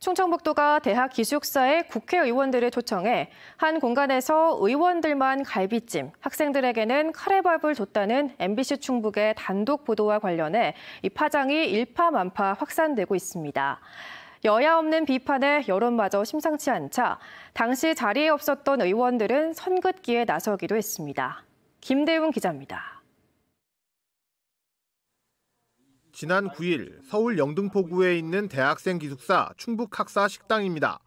충청북도가 대학 기숙사에 국회의원들을 초청해 한 공간에서 의원들만 갈비찜, 학생들에게는 카레밥을 줬다는 MBC 충북의 단독 보도와 관련해 이 파장이 일파만파 확산되고 있습니다. 여야 없는 비판에 여론마저 심상치 않자 당시 자리에 없었던 의원들은 선긋기에 나서기도 했습니다. 김대웅 기자입니다. 지난 9일 서울 영등포구에 있는 대학생 기숙사 충북학사 식당입니다.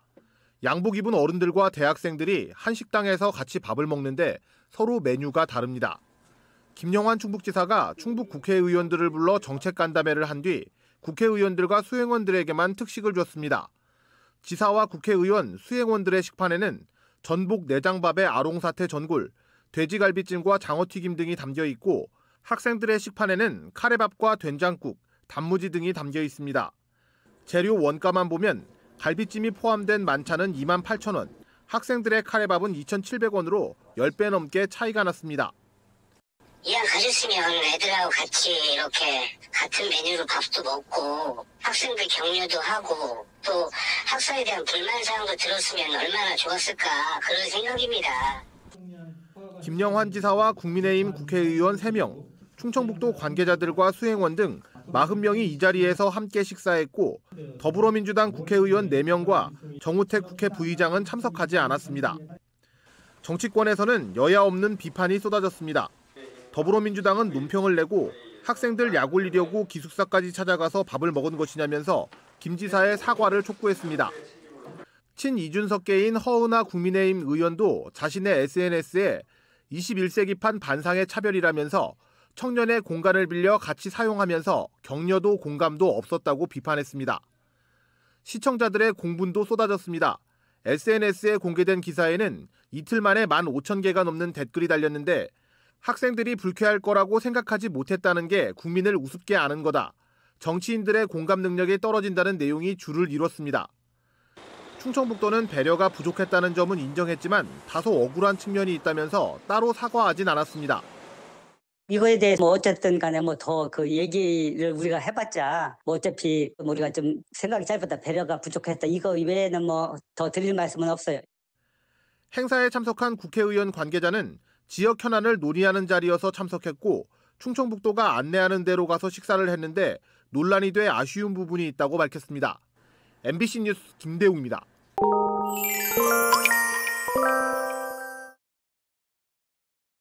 양복 입은 어른들과 대학생들이 한 식당에서 같이 밥을 먹는데 서로 메뉴가 다릅니다. 김영환 충북지사가 충북 국회의원들을 불러 정책 간담회를 한 뒤 국회의원들과 수행원들에게만 특식을 줬습니다. 지사와 국회의원, 수행원들의 식판에는 전복 내장밥에 아롱사태 전골, 돼지갈비찜과 장어튀김 등이 담겨 있고 학생들의 식판에는 카레밥과 된장국, 단무지 등이 담겨 있습니다. 재료 원가만 보면 갈비찜이 포함된 만찬은 28,000원, 학생들의 카레밥은 2,700원으로 10배 넘게 차이가 났습니다. 이왕 예, 가셨으면 애들하고 같이 이렇게 같은 메뉴로 밥도 먹고 학생들 격려도 하고 또 학사에 대한 불만 사항도 들었으면 얼마나 좋았을까 그런 생각입니다. 김영환 지사와 국민의힘 국회의원 3명, 충청북도 관계자들과 수행원 등 40명이 이 자리에서 함께 식사했고 더불어민주당 국회의원 4명과 정우택 국회 부의장은 참석하지 않았습니다. 정치권에서는 여야 없는 비판이 쏟아졌습니다. 더불어민주당은 논평을 내고 학생들 약올리려고 기숙사까지 찾아가서 밥을 먹은 것이냐면서 김 지사의 사과를 촉구했습니다. 친 이준석계인 허은하 국민의힘 의원도 자신의 SNS에 21세기판 반상의 차별이라면서 청년의 공간을 빌려 같이 사용하면서 격려도 공감도 없었다고 비판했습니다. 시청자들의 공분도 쏟아졌습니다. SNS에 공개된 기사에는 이틀 만에 15,000개가 넘는 댓글이 달렸는데 학생들이 불쾌할 거라고 생각하지 못했다는 게 국민을 우습게 아는 거다. 정치인들의 공감 능력이 떨어진다는 내용이 줄을 이뤘습니다. 충청북도는 배려가 부족했다는 점은 인정했지만 다소 억울한 측면이 있다면서 따로 사과하진 않았습니다. 이거에 대해서 뭐 어쨌든 간에 뭐 더 그 얘기를 우리가 해봤자 뭐 어차피 우리가 좀 생각이 짧았다 배려가 부족했다 이거 이외에는 뭐 더 드릴 말씀은 없어요. 행사에 참석한 국회의원 관계자는 지역 현안을 논의하는 자리여서 참석했고 충청북도가 안내하는 대로 가서 식사를 했는데 논란이 돼 아쉬운 부분이 있다고 밝혔습니다. MBC 뉴스 김대웅입니다.